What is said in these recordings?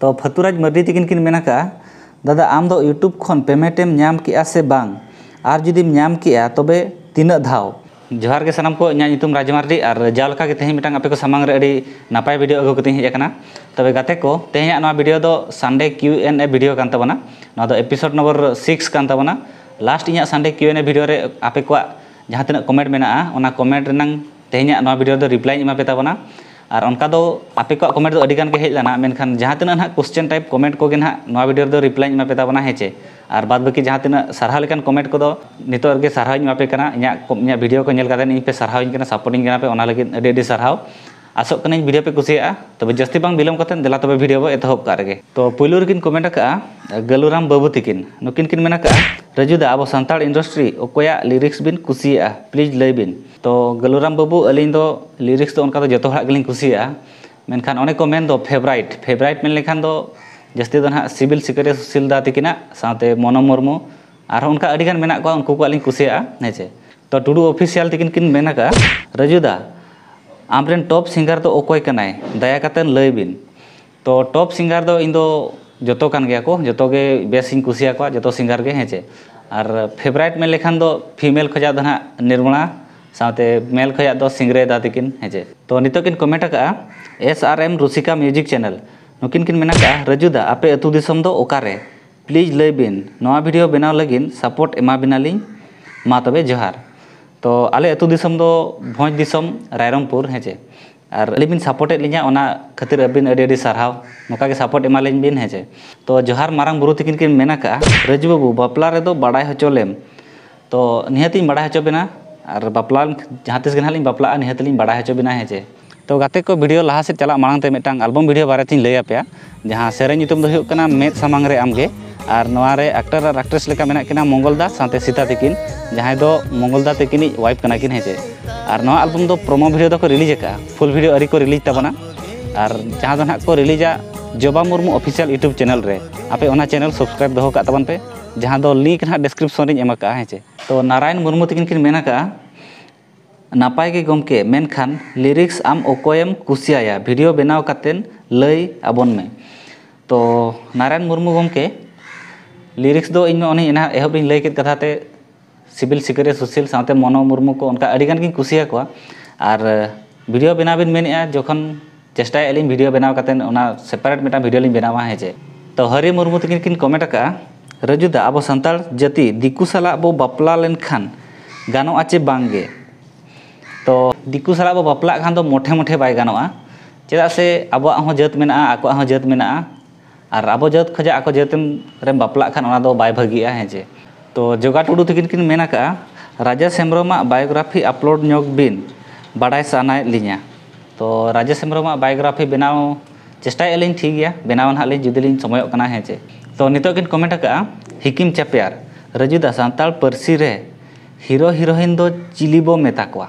तो फतुराज मर्डी तकिन किन मेना का दादा आम दो यूट्यूब पेमेंट एम नाम किया से बांग और जुदीम नाम किया तबे तीना धाव जोहार के सनाम को इना नितुम राज मार्डी और जालका के तेहे मिटांग आपे को सामांग रे अडी नापाय वीडियो अगो गाते को तेहे आ नवा वीडियो दो Sunday Q N A video कान एपिसोड तो नंबर 6 तबना last Q N A video आपे को जहां कमेंट मेना कमेंट तेहे रिप्लाई और उनका दो पापे कमेंट तो हेज लेना मेखान जहाँ तक ना कोश्चन टाइप कमेंट को ना भिडियो तो रिप्लाई मे पेबा हेचे और बाद बाकी जहाँ तक सारे कमेंट को नितोगे सारापे भिडियो को पे सारा सारे सपोर्टिंग पे सारा कहीं भिडियो पे कुछ तब जस्ती विलम करते दिला तब भिडियो बो एह कहे तो पुलू रही कमेंट आका गलूराम बाबू तक नुकिन मेका रजूदा अब सानाड़ इंडस्ट्री अकोया लिरिक्स बीन कुछ प्लीज लैबिन तो गलुराम बाबू अली लिरिक्स तो उनका तो जो कुछ मनखान अने को मेन फेवरेट फेवरेट मिलने खान जस्ती तो हाँ सिविल सिकारी सुशीलदा तकना साथ मनो मुर्मू और उनका मे उनको कोसिया है चे तो टुडू ऑफिशियल तक किन मेन रजुदा आम टॉप सिंगर तो अकय कना दया का लय बिन तो टॉप सिंगर तो इन जो को जो बेसिंग कुसिया जो सिंगर के हेचे और फेवरेट मिलने खान फिमेल खजा तो हाँ निर्मला साथ मेल खज दो सिंगरेदा तकिन हेजे तो नितकिन कमेंट अका एस आर एम रुसिका म्यूजिक चैनल नुकिन किन मेना का रजुदा आपे अतु दिसम दो प्लीज लय बिन नोआ बनाव लगिन सपोर्ट एमा बिनालिन मा तबे जोहार तो आले अतु दिसम दो भोंज दिसम रायरमपुर हेजे आर लिबिन सपोर्ट लिया ओना खातिर अबिन अडी अडी सपोर्ट एमा लिन बिन हेजे तो जोहार मारंग बुरु तकिन किन रजू बाबू बापला रे दो हचोलेम तो निहाती बडाय हचो बिना और बापला जहाँ तीस हाँ बापला निहतली बड़ा हेचो बिना हेचे तो गाते को भिडियो लहास चला मांग से मैं अलबम भिडियो बारे तीन लैया पे जहाँ सेम मेद सामांग आमगे और एक्टर और एक्ट्रेस मंगलदा साथ सीता तक जहाँ दो मंगलदा तकिन वाइफ कहकिन हेचे और अलबम प्रोमो भिडियो रिलीज का फुल भिडियो आरी को रिलीज तबना और जहाँ को रिलीजा जबा मुर्मू ऑफिशियल यूट्यूब चैनल रे आपे ओना चैनल सब्सक्राइब दोन पे जहाँ दो लिंक ना डिस्क्रिप्शन रिम का है चे तो नारायण मुर्मू तक मेन नपाय गमके मेखान लिरिक्स आम अकोम कुशिया भिडियो बनाव कतें लई आबन में तो नारायण मुर्मू गमके लिरिक्स दो इनमें उन्हें इन एह बी लैक कथा सिविल सिकारी सुशील साथ मनो मुर्मू को उनका अड़ी गन कुछ और भिडियो बनाबी मेहनत जखन ᱪᱮᱥᱴᱟᱭ ᱟᱹᱞᱤᱧ ᱵᱷᱤᱰᱤᱭᱳ ᱵᱮᱱᱟᱣ ᱠᱟᱛᱮᱫ ᱚᱱᱟ ᱥᱮᱯᱟᱨᱮᱴ ᱢᱤᱫᱴᱟᱝ ᱵᱷᱤᱰᱤᱭᱳ ᱞᱤᱧ ᱵᱮᱱᱟᱣᱟ ᱦᱮᱸ ᱪᱮ ᱛᱚ ᱦᱟᱹᱨᱤ ᱢᱩᱨᱢᱩ ᱛᱟᱹᱠᱤᱱ ᱠᱤᱱ ᱠᱚᱢᱮᱱᱴ ᱟᱠᱟᱜᱼᱟ ᱨᱟᱹᱡᱩᱫᱟ ᱟᱵᱚ ᱥᱟᱱᱛᱟᱲ ᱡᱟᱹᱛᱤ ᱫᱤᱠᱩ ᱥᱟᱞᱟᱜ ᱵᱚ ᱵᱟᱯᱞᱟ ᱞᱮᱱᱠᱷᱟᱱ ᱜᱟᱱᱚᱜᱼᱟ ᱪᱮ ᱵᱟᱝᱜᱮ ᱛᱚ ᱫᱤᱠᱩ ᱥᱟᱞᱟᱜ ᱵᱚ ᱵᱟᱯᱞᱟᱜ ᱠᱷᱟᱱ ᱫᱚ ᱢᱚᱴᱷᱮ ᱢᱚᱴᱷᱮ ᱵᱟᱭ ᱜᱟᱱᱚᱜᱼᱟ ᱪᱮᱫᱟᱜ ᱥᱮ ᱟᱵᱚᱣᱟᱜ ᱦᱚᱸ ᱡᱟᱹᱛ ᱢᱮᱱᱟᱜᱼᱟ ᱟᱠᱚᱣᱟᱜ ᱦᱚᱸ ᱡᱟᱹᱛ ᱢᱮᱱᱟᱜᱼᱟ ᱟᱨ ᱟᱵᱚ ᱡᱟᱹᱛ ᱠᱷᱚᱡᱟᱜ ᱟᱠᱚ ᱡᱟᱹᱛ ᱨᱮᱢ ᱵᱟᱯᱞᱟᱜ ᱠᱷᱟᱱ ᱚᱱᱟ ᱫᱚ ᱵᱟᱭ ᱵᱷᱟᱹᱜᱤᱜᱼᱟ ᱦᱮᱸ ᱪᱮ ᱛᱚ ᱡᱚᱜᱟ ᱴᱩᱰᱩ ᱛᱟᱹᱠᱤᱱ ᱠᱤᱱ ᱢᱮᱱ ᱟᱠᱟᱜᱼᱟ ᱨᱟᱡᱟ ᱦᱮᱢᱵᱨᱚᱢᱟᱜ ᱵᱟᱭᱳᱜᱨᱟᱯᱷᱤ ᱟᱯᱞᱳᱰ ᱧᱚᱜ ᱵᱤᱱ ᱵᱟᱰᱟᱭ ᱥᱟᱱᱟᱭᱮᱫ ᱞᱤᱧᱟ ᱛᱚ ᱨᱟᱡᱮᱥ ᱦᱮᱢᱵᱨᱚᱢᱟᱜ ᱵᱟᱭᱳᱜᱨᱟᱯᱷᱤ ᱵᱮᱱᱟᱣ ᱪᱮᱥᱴᱟᱭᱮᱫᱼᱟᱹᱞᱤᱧ ᱴᱷᱤᱠ ᱜᱮᱭᱟ ᱵᱮᱱᱟᱣᱟ ᱱᱟᱦᱟᱜ ᱞᱤᱧ ᱡᱩᱫᱤ ᱞᱤᱧ ᱥᱚᱢᱚᱭᱚᱜ ᱠᱟᱱᱟ ᱦᱮᱸ ᱪᱮ ᱛᱚ ᱱᱤᱛᱚᱜ ᱠᱤᱱ ᱠᱚᱢᱮᱱᱴ ᱟᱠᱟᱜᱼᱟ ᱦᱤᱠᱤᱢ ᱪᱟᱯᱮᱭᱟᱨ ᱨᱟᱹᱡᱩᱫᱟ ᱥᱟᱱᱛᱟᱲ ᱯᱟᱹᱨᱥᱤ ᱨᱮ ᱦᱤᱨᱳ ᱦᱤᱨᱳᱭᱤᱱ ᱫᱚ ᱪᱤᱞᱤ ᱵᱚ ᱢᱮᱛᱟ ᱠᱚᱣᱟ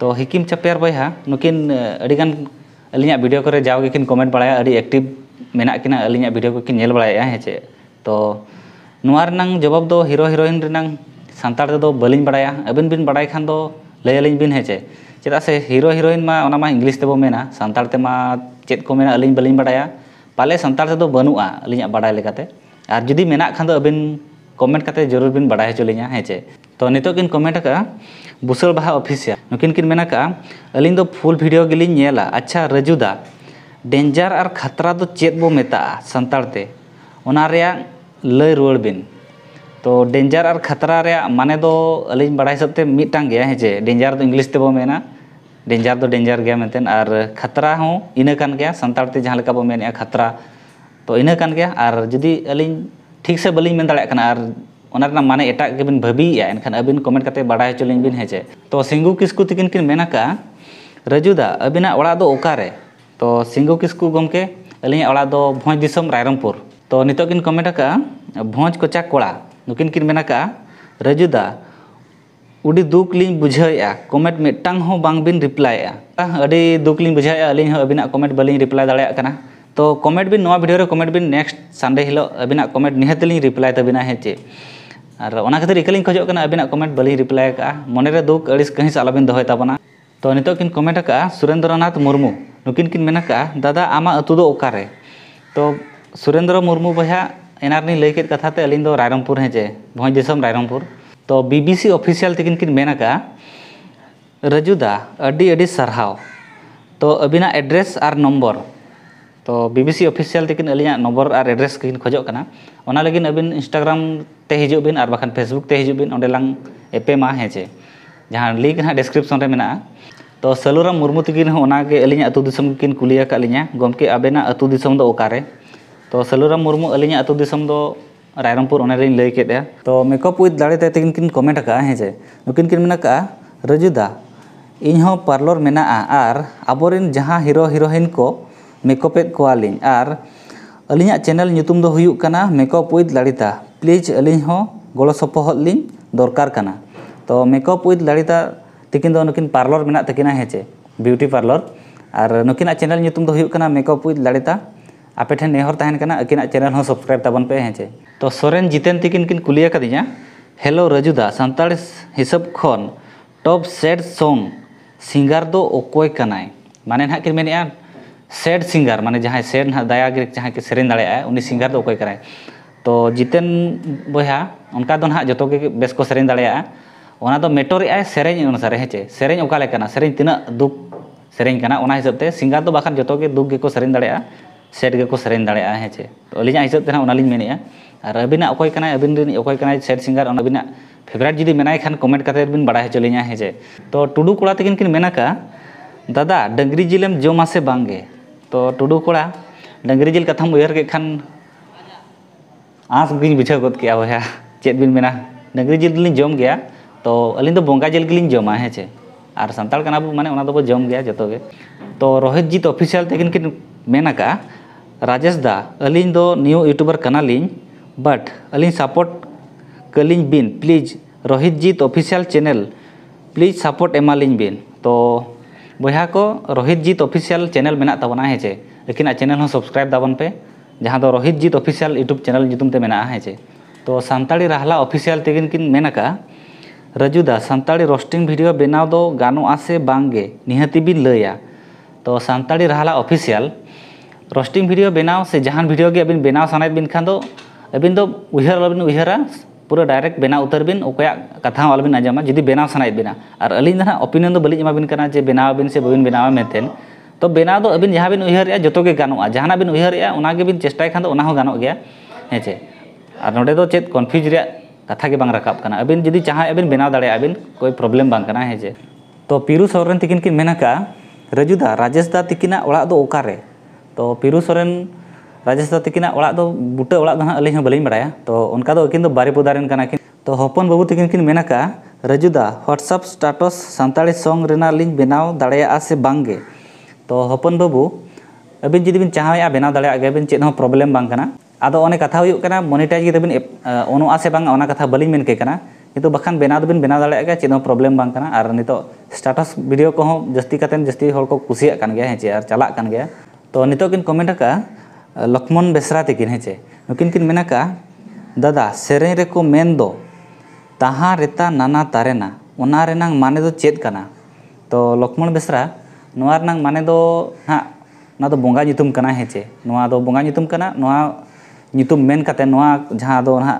ᱛᱚ ᱦᱤᱠᱤᱢ ᱪᱟᱯᱮᱭᱟᱨ ᱵᱚᱭᱦᱟ ᱱᱩᱠᱤᱱ ᱟᱹᱰᱤᱜᱟᱱ ᱟᱹᱞᱤᱧᱟᱜ ᱵᱷᱤᱰᱤᱭᱳ ᱠᱚᱨᱮ ᱡᱟᱣ ᱜᱮᱠᱤᱱ ᱠᱚᱢᱮᱱᱴ ᱵᱟᱲᱟᱭᱟ ᱟᱹᱰᱤ ᱮᱠᱴᱤᱵᱽ ᱢᱮᱱᱟᱜ ᱠᱤᱱᱟ ᱟᱹᱞᱤᱧᱟᱜ ᱵᱷᱤᱰᱤᱭᱳ ᱠᱚᱠᱤᱱ ᱧᱮᱞ ᱵᱟᱲᱟᱭᱮᱫᱼᱟ ᱦᱮᱸ ᱪᱮ ᱛᱚ ᱱᱚᱣᱟ ᱨᱮᱱᱟᱝ ᱡᱚᱵᱟᱵ ᱫᱚ ᱦᱤᱨᱳ ᱦᱤᱨᱳᱭᱤᱱ ᱨᱮᱱᱟᱝ ᱥᱟᱱᱛᱟᱲ ᱛᱮᱫᱚ ᱵᱟᱹᱞᱤᱧ ᱵᱟᱲᱟᱭᱟ ᱟᱹᱵᱤᱱ ᱵᱤᱱ ᱵᱟᱲᱟᱭ ᱠᱷᱟᱱ ᱫᱚ ᱞᱟᱹᱭ ᱟᱹᱞᱤᱧ ᱵᱤᱱ ᱦᱮᱸ ᱪᱮ चेदा से हिरो हिरोइन में इंग्लिश तब मेना सानाड़ते चेक को मेना अली बाली बाड़ा पाले सानाड़ते तो बनू अली और जी खान अबिन कमेंट करते जरूर बीन बाड़ा चलिए हे चे तो नितकिन कमेंट कर बुसल बहा ऑफिसिया नुकिनकिन मेना अली फुल भिडियो गेल अच्छा रजूदा डेंजर और खतरा तो चेक बो मेता सानाड़ते लय रुआड़ बीन तो डेंजर और खतरा माने दो अली बाड़ा हिसाब से मिटांग गया हे चे डेंजर तो इंग्लिश तब मेना डेंजर तो डेंजर गया मैं और खतरा हूँ इनकान गया सानते जहाँ का बोन खतरा तो इनकान गया और जुदी अली ठीक से बाली दाड़ा और माने एट के एनखान अब कमेंट करते बाढ़ अचोली बीन हेचे तो सिंगू किसकू तकिन किन रजूदा अब ओकारे तो सिंगू किसकू गमके अली भोज दिसम रामपुर तो नितोक कमेंट कर भज कचा कड़ा नुकिन किन रजूदा उड़ी दुख लिंग बुझे कमेंट मिट्टांग बांग बिन दुख लिंग बुझे अली अभी कमेंट बाली रिप्लाई दाड़ा तो कमेंट बिन भिडियो कमेंट बिन नेक्स्ट सान्डे हिल अभी कमेंट निहत लिंग रिप्लाई तबना चे और खातिर इकाली खोजना अभी कमेंट बाली रिप्लाई कर दुख अड़ी कहीं अलग बिन दहेताबना तो नित कमेंट कर सुरेंद्रनाथ मुर्मू नुक किन मेना दादा आमा अतुदो ओकारे तो सुरेंद्र मुर्मू बहा एनारे लैके कथाते अली रामपुर हे चे रामपुर ᱛᱚ ᱵᱤᱵᱤᱥᱤ ᱚᱯᱷᱤᱥᱤᱭᱟᱞ ᱛᱤᱠᱤᱱ ᱠᱤᱱ ᱢᱮᱱ ᱟᱠᱟᱜᱼᱟ ᱨᱟᱡᱩᱫᱟ ᱟᱹᱰᱤ ᱟᱹᱰᱤ ᱥᱟᱨᱦᱟᱣ ᱛᱚ ᱟᱹᱵᱤᱱᱟᱜ ᱮᱰᱨᱮᱥ ᱟᱨ ᱱᱚᱢᱵᱚᱨ ᱛᱚ ᱵᱤᱵᱤᱥᱤ ᱚᱯᱷᱤᱥᱤᱭᱟᱞ ᱛᱤᱠᱤᱱ ᱟᱹᱞᱤᱧᱟᱜ ᱱᱚᱢᱵᱚᱨ ᱟᱨ ᱮᱰᱨᱮᱥ ᱠᱤᱱ ᱠᱷᱚᱡᱚᱜ ᱠᱟᱱᱟ ᱚᱱᱟ ᱞᱟᱹᱜᱤᱫ ᱟᱹᱵᱤᱱ ᱤᱱᱥᱴᱟᱜᱨᱟᱢ ᱛᱮ ᱦᱤᱡᱩᱜ ᱵᱤᱱ ᱟᱨ ᱵᱟᱠᱷᱟᱱ ᱯᱷᱮᱥᱵᱩᱠ ᱛᱮ ᱦᱤᱡᱩᱜ ᱵᱤᱱ ᱚᱸᱰᱮᱞᱟᱝ ᱮᱯᱮᱢᱟ ᱦᱮᱸ ᱪᱮ ᱡᱟᱦᱟᱸ ᱞᱤᱝᱠ ᱦᱟᱸᱜ ᱰᱮᱥᱠᱨᱤᱯᱥᱚᱱ ᱨᱮ ᱢᱮᱱᱟᱜᱼᱟ ᱛᱚ ᱥᱟᱹᱞᱩᱨᱟᱢ ᱢᱩᱨᱢᱩ ᱛᱤᱠᱤᱱ ᱦᱚᱸ ᱚᱱᱟᱜᱮ ᱟᱹᱞᱤᱧᱟᱜ ᱟᱹᱛᱩ ᱫᱤᱥᱚᱢ ᱠᱤᱱ ᱠᱩᱞᱤ ᱟᱠᱟᱫ ᱞᱤᱧᱟ ᱜᱚᱢᱠᱮ ᱟᱵᱮᱱᱟᱜ ᱟᱹᱛᱩ ᱫᱤᱥᱚᱢ ᱫᱚ ᱚᱠᱟᱨᱮ ᱛᱚ ᱥᱟᱹᱞᱩᱨᱟᱢ ᱢᱩᱨᱢᱩ ᱟᱹᱞᱤᱧᱟᱜ ᱟᱹᱛᱩ ᱫᱤᱥᱚᱢ ᱫᱚ रामपुर लै के तो मेकअप उथ दाड़े तो किन किन कमेंट का हेजे नुकिन किन मे रजुदा इन तो पार्लर में अब जहाँ हिरो हिरोइन को मेकअपेद को अली चैनल मेकअप उथ दाड़ता प्लीज अली गड़ो सपोहल दरकार तो मेकअप उथ दाड़ता तकिन दो नुकिन पार्लर में तकिना हेचे ब्यूटी पार्लर और नुकिन चैनल मेकअप उथ आपेट नेहर तहन अकिन चैनल सब्सक्राइब तब पे हेचे तो सोरेन जितेन तकिन किन कुलिया हेलो रजुदा सानताड़ी हिसाब खन टॉप सेड सॉन्ग सिंगार दो ओकोय कनाय माने ना कि मेने सेड सिंगार माने जहां सेड ना दया ग्रेक जहां के सेरेन दाड़े आए उनी सिंगर दो ओकोय कराय तो जितेन बोहा उनका दो तो ना जतो के बेस को सेरेन दाड़े आए ओना दो तो मेटोर आए सेरेन अनुसार हेचे सेरेन ओका लेकना सेरेन तिना दुख सेरेन कना ओना हिसाब ते सिंगर दो तो बाखन जतो के दुख के को सेरेन दाड़े आए सेट के से दाचे तो अलीजा हिसाब से ना लीजिए अबीना अबीन सेट सिंगार अब फेभरेट जी मेखान कमेंट कर बिन बड़ा चलें हेचे तो टुडू कड़ा तक मेका दादा डांगरी जिलेम जमा से बांगे तो टुडू कड़ा डांगरी जिल कथम उयर के खान आस गई बुझे गोद के बया चेद बिन मेना डांगरी जिल दिली जम गया तो अली तो बंगा जिल गली जमा हेचे और सानताल माने जम गया जो तो रोहित जीत ऑफिसियल तक मेका राजेश दा अलीन दो न्यू यूट्यूबर कनाली बट अली सपोर्ट कलिंग बिन please Rohit Jeet official channel please support एमाली बिन तो बहा को रोहित जीत ऑफिशियल चैनल मे तबना है चे लेकिन चैनल सब्सक्राइब दावन पे जहाँ दो Rohit Jeet official YouTube channel जितुमते मे चे तो सानी राहला ऑफिशियल तेगिन किन मे रजुदा सानी रोस्टिंग भिडियो बनाव दो गानू आसे बांगे निहती बिन लिया तो सानी राहला ऑफिशियल ᱨᱚᱥᱴᱤᱝ ᱵᱷᱤᱰᱤᱭᱳ ᱵᱮᱱᱟᱣ से ᱡᱟᱦᱟᱱ ᱵᱷᱤᱰᱤᱭᱳ ᱜᱮ ᱟᱹᱵᱤᱱ ᱵᱮᱱᱟᱣ ᱥᱟᱱᱟᱭᱮᱫ ᱵᱤᱱ ᱠᱷᱟᱱ ᱫᱚ ᱟᱹᱵᱤᱱ ᱫᱚ ᱩᱭᱦᱟᱹᱨ ᱟᱞᱚᱵᱤᱱ ᱩᱭᱦᱟᱹᱨᱟ पूरा डायरेक्ट बना उतर बिन ओकया कथा हूँ अलबिन आजामा जी बनाव सानाय बिना और अली ना ओपिनियन तो जमा बिन करना जे बनाओ बिन से बबिन बनावा मेथेन तो बना दो अभी जहाँ बिन उहर जो के गानुआ जहाँ बिन उहर उना के बिन खान तो उना हो गानो गया है चे और तो चेत कन्फ्यूज कथा के बांग रकाब करना अबिन जदी चाहे अबिन बनाव दाड़े कोई प्रॉब्लम बांग करना है तो पीरू सोरेन तिकिन किन मेनका रजुदा राजेश दा तिकिना ओड़ा दो ओकारे ᱛᱚ ᱯᱤᱨᱩ ᱥᱚᱨᱮᱱ ᱨᱟᱡᱮᱥ ᱫᱚ ᱛᱟᱹᱠᱤᱱᱟᱜ ᱚᱲᱟᱜ ᱫᱚ ᱵᱩᱴᱟᱹ ᱚᱲᱟᱜ ᱫᱚ ᱦᱟᱸᱜ ᱟᱹᱞᱤᱧ ᱦᱚᱸ ᱵᱟᱹᱞᱤᱧ ᱵᱟᱲᱟᱭᱟ ᱛᱚ ᱚᱱᱠᱟ ᱫᱚ ᱟᱹᱠᱤᱱ ᱫᱚ ᱵᱟᱨᱤᱯᱩᱫᱟ ᱨᱮᱱ ᱠᱟᱱᱟ ᱠᱤᱱ ᱛᱚ ᱦᱚᱯᱚᱱ ᱵᱟᱹᱵᱩ ᱛᱟᱹᱠᱤᱱ ᱠᱤᱱ ᱢᱮᱱ ᱟᱠᱟᱜᱼᱟ ᱨᱟᱹᱡᱩᱫᱟ ᱦᱳᱣᱟᱴᱥᱟᱯ ᱥᱴᱟᱴᱟᱥ ᱥᱟᱱᱛᱟᱲᱤ ᱥᱚᱝ ᱨᱮᱱᱟᱜ ᱞᱤᱧ ᱵᱮᱱᱟᱣ ᱫᱟᱲᱮᱭᱟᱜᱼᱟ ᱥᱮ ᱵᱟᱝᱜᱮ ᱛᱚ ᱦᱚᱯᱚᱱ ᱵᱟᱹᱵᱩ ᱟᱹᱵᱤᱱ ᱡᱩᱫᱤ ᱵᱤᱱ ᱪᱟᱦᱟᱣᱮᱜᱼᱟ ᱵᱮᱱᱟᱣ ᱫᱟᱲᱮᱭᱟᱜ ᱜᱮᱭᱟᱵᱤᱱ ᱪᱮᱫ ᱦᱚᱸ ᱯᱨᱚᱵᱞᱮᱢ ᱵᱟᱝ ᱠᱟᱱᱟ ᱟᱫᱚ ᱚᱱᱮ ᱠᱟᱛᱷᱟ ᱦᱩᱭᱩᱜ ᱠᱟᱱᱟ ᱢᱚᱱᱤᱴᱟᱭᱤᱡ ᱜᱮᱛᱟᱵᱤᱱ ᱚᱱᱚᱜᱼᱟ ᱥᱮ ᱵᱟᱝ ᱚᱱᱟ ᱠᱟᱛᱷᱟ ᱵᱟᱹᱞᱤᱧ ᱢᱮᱱ ᱠᱮ ᱠᱟᱱᱟ ᱱᱤᱛᱚᱜ ᱵᱟᱠᱷᱟᱱ ᱵᱮᱱᱟᱣ ᱫᱚᱵᱤᱱ ᱵᱮᱱᱟᱣ ᱫᱟᱲᱮᱭᱟᱜ ᱜᱮᱭᱟ ᱪᱮᱫ ᱦᱚᱸ ᱯᱨᱚᱵᱞᱮᱢ ᱵᱟᱝ ᱠᱟᱱᱟ ᱟᱨ ᱱᱤᱛᱚᱜ ᱥᱴᱮᱴᱟᱥ ᱵᱷᱤᱰᱤᱭᱳ ᱠᱚᱦᱚᱸ ᱡᱟᱹᱥᱛᱤ ᱠᱟᱛᱮᱫ ᱡᱟᱹᱥᱛᱤ ᱦᱚᱲ ᱠᱚ ᱠᱩᱥᱤᱭᱟᱜ ᱠᱟᱱ ᱜᱮᱭᱟ ᱦᱮᱸ ᱪᱮ ᱟᱨ ᱪᱟᱞᱟᱜ ᱠᱟᱱ ᱜᱮᱭᱟ तो नितोकिन कमेंट का लक्ष्मण बेसरा तकिन हेचे नुकिन किन तो मेना दादा सेरे को मेन दो ताहा रेता नाना तारेना ओना रेना माने दो चेत कना तो लक्ष्मण बेसरा नोआ रेना माने दो हां ना तो बोंगा नितुम कना हेचे नोआ दो बोंगा नितुम कना नोआ नितुम मेन कते नोआ जहां दो ना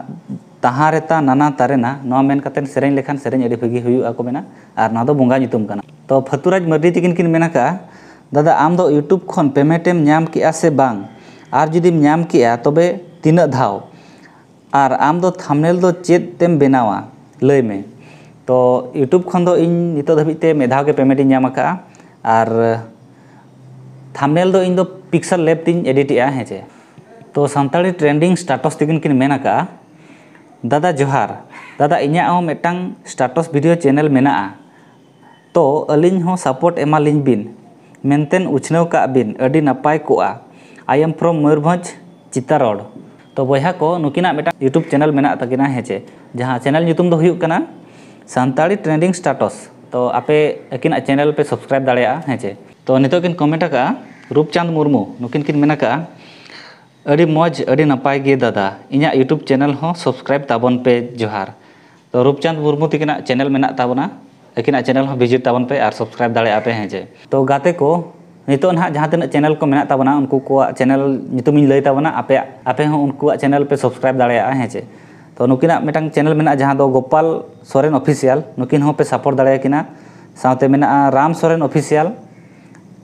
ताहा रेता नाना तारेना नोआ मेन कते सेरें लेखान सेरें एडी भगी हुई आको मेना आर ना दो बोंगा नितुम कना तो फतुराज मर्दी तकिन किन मेना का दादा आम दो यूट्यूब खन पेमेंट नाम के से बांग आर जुदी नाम के तब तीन दाव आर आम दो थामनेल दो चेतम बनावा लय में तो यूट्यूब खन दो इन नित धाबीते में के पेमेंट नाम और आर थामनेल दो इन दो पिक्सल लेप तीन एडिट आ है जे तो संताली ट्रेंडिंग स्टाटस तिगिन किन मेन का दादा जोहार दादा इन आओ मेटांग स्टेटस वीडियो चैनल मेना तो अली सापोर्ट एमा लिंग ᱢᱮᱱᱛᱮ ᱩᱪᱷᱱᱟᱹᱣ ᱠᱟᱜ ᱵᱤᱱ ᱟᱹᱰᱤ ᱱᱟᱯᱟᱭ ᱠᱚᱜᱼᱟ ᱟᱭ ᱮᱢ ᱯᱷᱨᱚᱢ ᱢᱚᱭᱩᱨᱵᱷᱚᱸᱡᱽ ᱪᱤᱛᱟᱨᱚᱲ ᱛᱚ ᱵᱚᱭᱦᱟ ᱠᱚ ᱱᱩᱠᱤᱱᱟᱜ ᱢᱤᱫᱴᱟᱝ ᱤᱭᱩᱴᱩᱵᱽ ᱪᱮᱱᱮᱞ ᱢᱮᱱᱟᱜ ᱛᱟᱹᱠᱤᱱᱟ ᱦᱮᱸᱪᱮ ᱡᱟᱦᱟᱸ ᱪᱮᱱᱮᱞ ᱧᱩᱛᱩᱢ ᱫᱚ ᱦᱩᱭᱩᱜ ᱠᱟᱱᱟ ᱥᱟᱱᱛᱟᱲᱤ ᱴᱨᱮᱱᱰᱤᱝ ᱥᱴᱮᱴᱟᱥ ᱛᱚ ᱟᱯᱮ ᱟᱹᱠᱤᱱᱟᱜ ᱪᱮᱱᱮᱞ ᱯᱮ ᱥᱟᱵᱥᱠᱨᱟᱭᱤᱵ ᱫᱟᱲᱮᱭᱟᱜᱼᱟ ᱦᱮᱸᱪᱮ ᱛᱚ ᱱᱤᱛᱚᱜ ᱠᱤᱱ ᱠᱚᱢᱮᱱᱴ ᱟᱠᱟᱜᱼᱟ ᱨᱩᱯᱪᱟᱸᱫᱽ ᱢᱩᱨᱢᱩ ᱱᱩᱠᱤᱱ ᱠᱤᱱ ᱢᱮᱱ ᱟᱠᱟᱜᱼᱟ अड़ी मौज अड़ी नपाय गे दादा इना यूट्यूब चैनल हो सब्सक्राइब ताबन पे जोहार तो रूपचंद मुर्मू तकिन चैनल मेना अकिन चैनल भिजिट तब पे और सब्सक्राइब दाड़ा पे हेचे तो गाते को नित जहाँ तक चैनल को मेना उनको को चैनल लय तबना आपे आपे उनको चैनल पे सब्सक्राइब दाड़ा हेचे तो नुकिन मेटा चैनल मे जहाँ गोपाल सोरेन ऑफिसियल नुकिन पे सपोर्ट दाड़ा साथ में राम सोरेन ऑफिसियल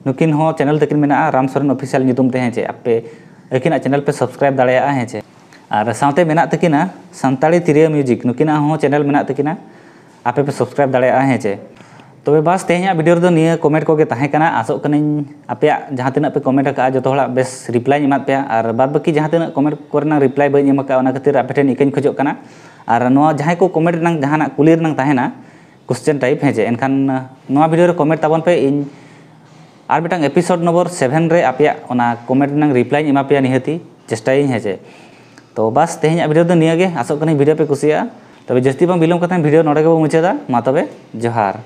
नुकिन चैनल तक मे राम सोरेन ऑफिसियल हेचे आपे अकिन चैनल पे सब्सक्राइब दाड़ा हेचे और साथ तक सानी तिर म्यूजिक नुकिन चैनल मे तक तो आपे पे सब्सक्राइब दाड़ा हेचे तब बस तेज भिडियो निये कमेंट को आसोकनी आपे जहाँ तक पे कमेंट आका जो बेस रिप्लाई एमपे और बद बाकी जहाँ तक कमेंट को रिप्लाई बी खातर आप ठेन इकें और जहाँ को कमेंट जहाँ कुली तहना क्वेश्चन टाइप हेचे एनखान भिडियो कमेंट ताबन पे इन और मिटांग एपिसोड नम्बर सेभेन आपे कमेंट रिप्लाई एमपे निहती चेस्टाई हेचे तो बस तेज भिडियो तो नियेगे आसोकनी भिडियो पे कुछ ᱛᱚᱵᱮ ᱡᱟᱹᱥᱛᱤ ᱵᱟᱝ ᱵᱤᱞᱚᱢ ᱠᱟᱛᱮᱫ ᱵᱷᱤᱰᱤᱭᱳ ᱱᱚᱰᱮ ᱜᱮᱵᱚ ᱢᱩᱪᱟᱹᱫᱟ ᱢᱟ ᱛᱚᱵᱮ ᱡᱚᱦᱟᱨ